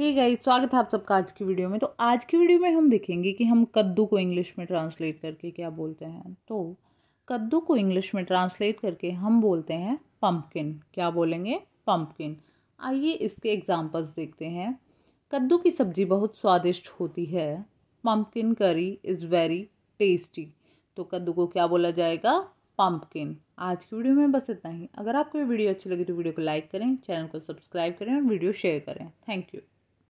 ही गई स्वागत है आप सबका आज की वीडियो में तो आज की वीडियो में हम देखेंगे कि हम कद्दू को इंग्लिश में ट्रांसलेट करके क्या बोलते हैं तो कद्दू को इंग्लिश में ट्रांसलेट करके हम बोलते हैं पम्पकिन क्या बोलेंगे पम्पकिन आइए इसके एग्जाम्पल्स देखते हैं कद्दू की सब्ज़ी बहुत स्वादिष्ट होती है पम्पकिन करी इज़ वेरी टेस्टी तो कद्दू को क्या बोला जाएगा पम्पकिन आज की वीडियो में बस इतना ही अगर आपको ये वीडियो अच्छी लगी तो वीडियो को लाइक करें चैनल को सब्सक्राइब करें और वीडियो शेयर करें थैंक यू